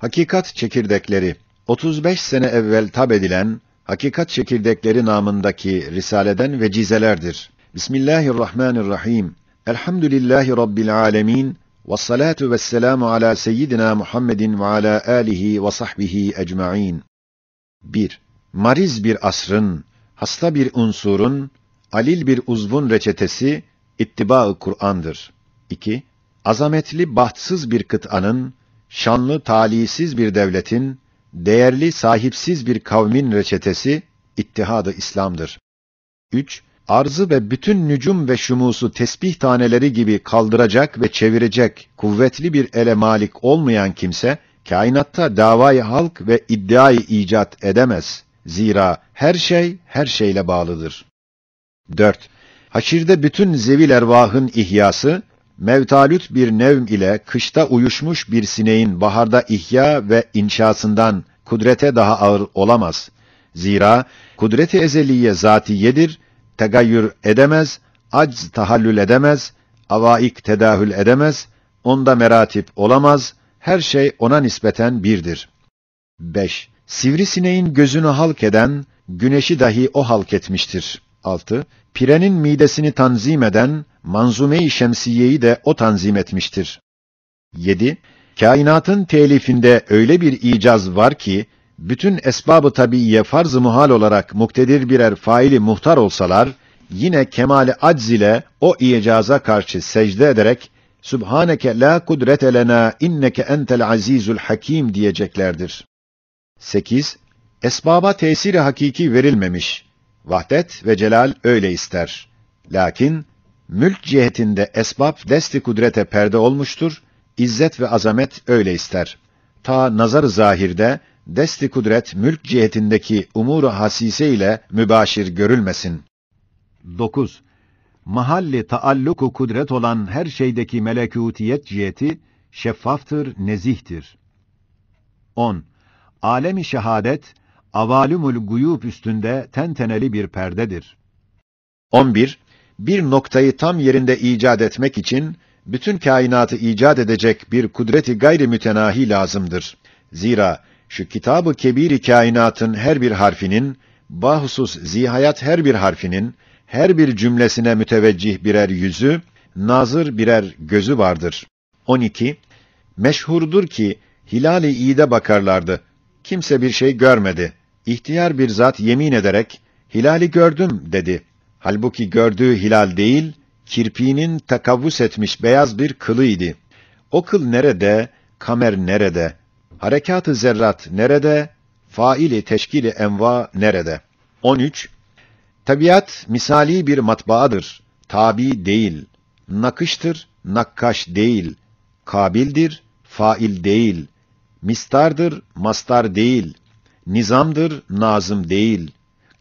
Hakikat çekirdekleri 35 sene evvel tab edilen Hakikat çekirdekleri namındaki risaleden ve cizelerdir. Bismillahirrahmanirrahim. Elhamdülillahi rabbil alemin Ves salatu vesselamu ala seyyidina Muhammedin ve ala alihi ve sahbihi ecmaîn. 1. Mariz bir asrın, hasta bir unsurun, alil bir uzvun reçetesi ittiba-ı Kur'an'dır. 2. Azametli bahtsız bir kıtanın şanlı talihsiz bir devletin, değerli sahipsiz bir kavmin reçetesi ittihadı İslam'dır. 3. Arzı ve bütün nücum ve şumusu tesbih taneleri gibi kaldıracak ve çevirecek kuvvetli bir ele malik olmayan kimse, kainatta davayı halk ve iddiayı icat edemez. Zira her şey her şeyle bağlıdır. 4. Haşirde bütün zevil ervahın ihyası, mevtalüt bir nevm ile kışta uyuşmuş bir sineğin baharda ihya ve inşasından kudrete daha ağır olamaz. Zira kudreti ezeliye zatiyedir, tegayyür edemez, acz tahallül edemez, avaik tedahül edemez, onda meratip olamaz, her şey ona nispeten birdir. 5. Sivrisineğin gözünü halk eden, güneşi dahi o halk etmiştir. 6. Pirenin midesini tanzim eden Manzume-i Şemsiye'yi de o tanzim etmiştir. 7. Kainatın telifinde öyle bir icaz var ki bütün esbabı tabiiye farz-ı muhal olarak muktedir birer faili muhtar olsalar yine kemali acz ile o icaza karşı secde ederek Sübhaneke la kudrete lena inneke entel azizul hakim diyeceklerdir. 8. Esbaba tesiri hakiki verilmemiş. Vahdet ve celal öyle ister. Lakin mülk cihetinde esbab desti kudrete perde olmuştur. İzzet ve azamet öyle ister. Ta nazar zahirde desti kudret mülk cihetindeki umuru hasise ile mübaşir görülmesin. 9. Mahalli taalluku kudret olan her şeydeki melekutiyet ciheti şeffaftır, nezihtir. 10. Alemi şehadet avalumul guyub üstünde tenteneli bir perdedir. 11. Bir noktayı tam yerinde icat etmek için bütün kainatı icat edecek bir kudreti gayri mütenahi lazımdır. Zira şu kitabı kebiri kainatın her bir harfinin, bahusus zihayat her bir harfinin, her bir cümlesine müteveccih birer yüzü, nazır birer gözü vardır. 12. Meşhurdur ki hilali iyide bakarlardı. Kimse bir şey görmedi. İhtiyar bir zat yemin ederek, hilali gördüm dedi. Halbuki gördüğü hilal değil, kirpiğinin takavvus etmiş beyaz bir kılı idi. O kıl nerede, kamer nerede, harekat-ı zerrat nerede, faili teşkili enva nerede? 13. Tabiat misali bir matbaadır, tabi değil. Nakıştır, nakkaş değil. Kabildir, fail değil. Mistardır, mastar değil nizamdır, nazım değil.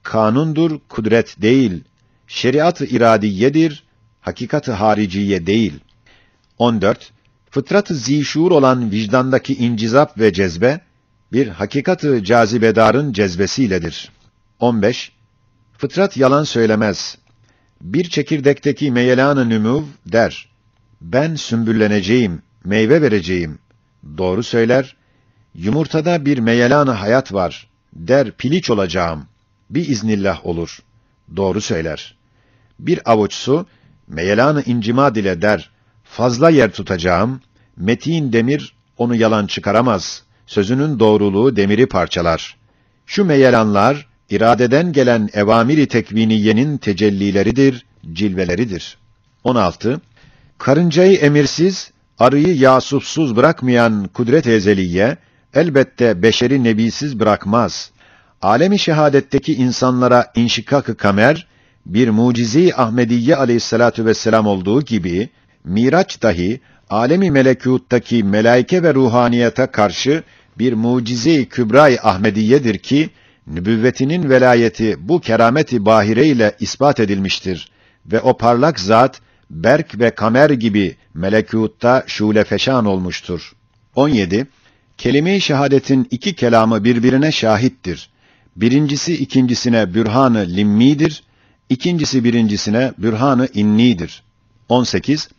Kanundur, kudret değil. Şeriat-ı iradiyedir, hakikat-ı hariciye değil. 14. Fıtrat-ı zişur olan vicdandaki incizap ve cezbe, bir hakikat-ı cazibedarın cezbesiyledir. 15. Fıtrat yalan söylemez. Bir çekirdekteki meyelan-ı nümuv der. Ben sümbülleneceğim, meyve vereceğim. Doğru söyler, yumurtada bir meyelanı hayat var, der piliç olacağım, bir iznillah olur. Doğru söyler. Bir avuç su, meyelanı incimad ile der, fazla yer tutacağım, metin demir onu yalan çıkaramaz, sözünün doğruluğu demiri parçalar. Şu meyelanlar, iradeden gelen evamiri tekviniyenin tecellileridir, cilveleridir. 16. Karıncayı emirsiz, arıyı yasupsuz bırakmayan kudret ezeliye, elbette beşeri nebisiz bırakmaz. Alemi şehadetteki insanlara inşikak-ı kamer bir mucizi Ahmediye aleyhissalatu vesselam olduğu gibi Miraç dahi alemi melekuttaki melaike ve ruhaniyete karşı bir mucize-i kübra Ahmediyedir ki nübüvvetinin velayeti bu kerameti bahire ile ispat edilmiştir ve o parlak zat Berk ve Kamer gibi melekûtta şule feşan olmuştur. 17 Kelime-i şehadetin iki kelamı birbirine şahittir. Birincisi ikincisine bürhanı limmidir, ikincisi birincisine bürhanı innidir. 18.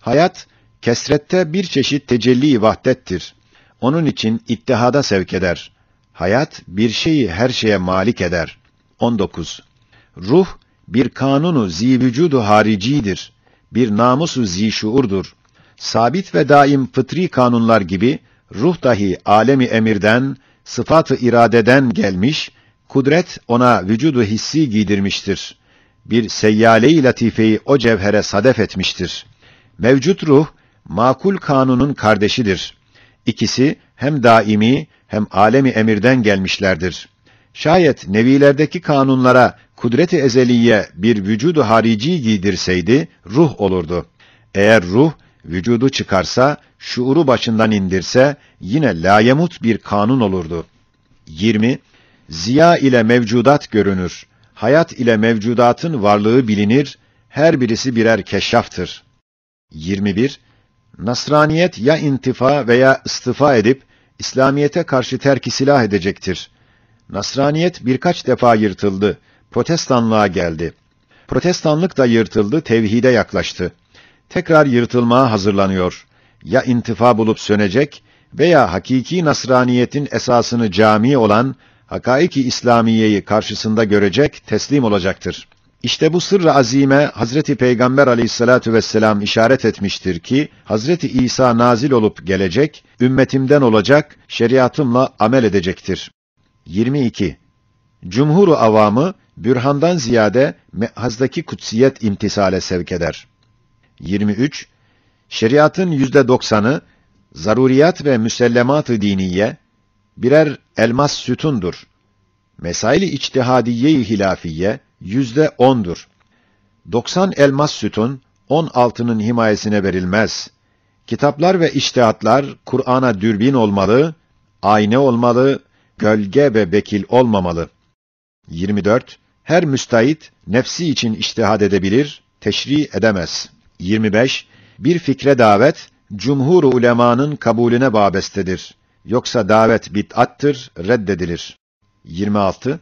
Hayat, kesrette bir çeşit tecelli vahdettir. Onun için ittihada sevk eder. Hayat, bir şeyi her şeye malik eder. 19. Ruh, bir kanunu zi vücudu haricidir. Bir namusu zi şuurdur. Sabit ve daim fıtri kanunlar gibi, ruh dahi alemi emirden, sıfatı iradeden gelmiş, kudret ona vücudu hissi giydirmiştir. Bir seyyale-i latifeyi o cevhere sadef etmiştir. Mevcut ruh, makul kanunun kardeşidir. İkisi hem daimi hem alemi emirden gelmişlerdir. Şayet nevilerdeki kanunlara kudreti ezeliye bir vücudu harici giydirseydi ruh olurdu. Eğer ruh vücudu çıkarsa, şuuru başından indirse, yine layemut bir kanun olurdu. 20. Ziya ile mevcudat görünür. Hayat ile mevcudatın varlığı bilinir. Her birisi birer keşşaftır. 21. Nasraniyet ya intifa veya istifa edip, İslamiyete karşı terki silah edecektir. Nasraniyet birkaç defa yırtıldı. Protestanlığa geldi. Protestanlık da yırtıldı, tevhide yaklaştı tekrar yırtılmaya hazırlanıyor. Ya intifa bulup sönecek veya hakiki nasraniyetin esasını cami olan hakaiki İslamiyeyi karşısında görecek, teslim olacaktır. İşte bu sırrı azime Hazreti Peygamber Aleyhissalatu vesselam işaret etmiştir ki Hazreti İsa nazil olup gelecek, ümmetimden olacak, şeriatımla amel edecektir. 22. Cumhuru avamı bürhandan ziyade mehazdaki kutsiyet imtisale sevk eder. 23, şeriatın yüzde doksanı, zaruriyat ve müsellemat-ı diniye, birer elmas sütundur. Mesail-i içtihadiye-i hilafiye, yüzde ondur. 90 elmas sütun, 10 altının himayesine verilmez. Kitaplar ve içtihatlar Kur'an'a dürbin olmalı, ayna olmalı, gölge ve bekil olmamalı. 24. Her müstahit, nefsi için içtihad edebilir, teşri edemez. 25 bir fikre davet cumhur ulemanın kabulüne babestedir. Yoksa davet bid'attır, reddedilir. 26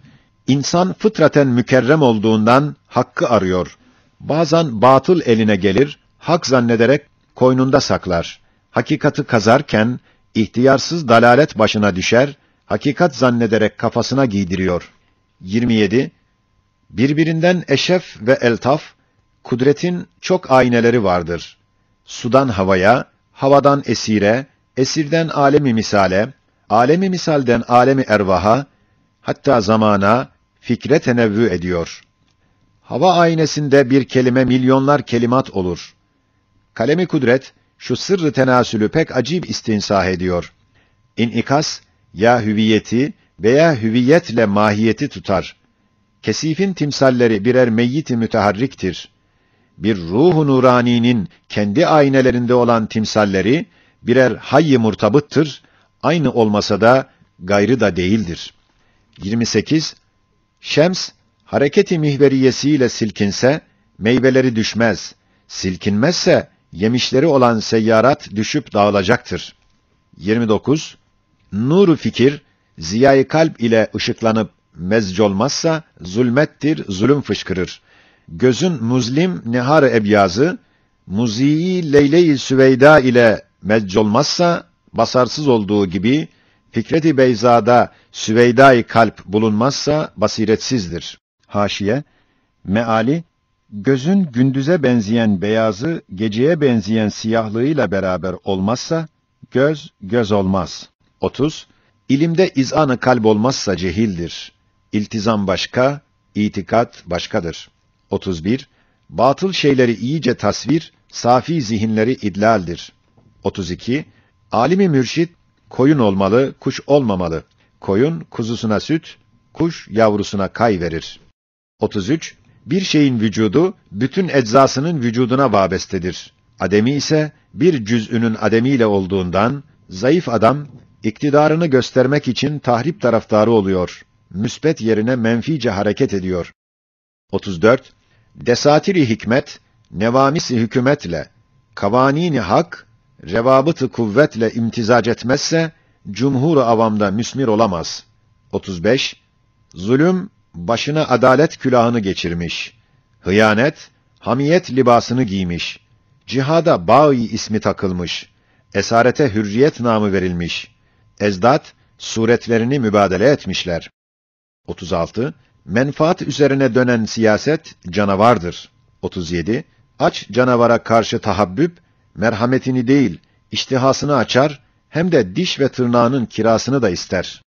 İnsan fıtraten mükerrem olduğundan hakkı arıyor. Bazen batıl eline gelir, hak zannederek koynunda saklar. Hakikatı kazarken ihtiyarsız dalalet başına düşer, hakikat zannederek kafasına giydiriyor. 27 Birbirinden eşef ve eltaf Kudretin çok ayneleri vardır. Sudan havaya, havadan esire, esirden alemi misale, alemi misalden alemi ervaha, hatta zamana, fikre tenevvü ediyor. Hava aynesinde bir kelime milyonlar kelimat olur. Kalemi kudret, şu sırrı tenasülü pek acib istinsah ediyor. İnikas, ya hüviyeti veya hüviyetle mahiyeti tutar. Kesifin timsalleri birer meyyit-i müteharriktir bir ruhu nuraninin kendi aynelerinde olan timsalleri birer hayy murtabıttır, aynı olmasa da gayrı da değildir. 28. Şems, hareketi mihveriyesiyle silkinse, meyveleri düşmez. Silkinmezse, yemişleri olan seyyarat düşüp dağılacaktır. 29. Nuru fikir, ziyayı kalp ile ışıklanıp mezc olmazsa, zulmettir, zulüm fışkırır gözün muzlim nihar ebyazı, muziyi Leyle-i Süveyda ile olmazsa basarsız olduğu gibi, fikreti i Beyza'da Süveyda-i kalp bulunmazsa, basiretsizdir. Haşiye, meali, gözün gündüze benzeyen beyazı, geceye benzeyen siyahlığıyla beraber olmazsa, göz, göz olmaz. 30. İlimde izanı kalp olmazsa cehildir. İltizam başka, itikat başkadır. 31. Batıl şeyleri iyice tasvir, safi zihinleri idlaldir. 32. Alimi mürşit koyun olmalı, kuş olmamalı. Koyun kuzusuna süt, kuş yavrusuna kay verir. 33. Bir şeyin vücudu bütün eczasının vücuduna vabestedir. Ademi ise bir cüz'ünün ademiyle olduğundan zayıf adam iktidarını göstermek için tahrip taraftarı oluyor. Müsbet yerine menfice hareket ediyor. 34. Desatiri hikmet, nevamisi hükümetle, kavanini hak, revabıtı kuvvetle imtizac etmezse, cumhur avamda müsmir olamaz. 35. Zulüm, başına adalet külahını geçirmiş. Hıyanet, hamiyet libasını giymiş. Cihada bayi ismi takılmış. Esarete hürriyet namı verilmiş. Ezdat, suretlerini mübadele etmişler. 36. Menfaat üzerine dönen siyaset canavardır. 37. Aç canavara karşı tahabbüp, merhametini değil, iştihasını açar, hem de diş ve tırnağının kirasını da ister.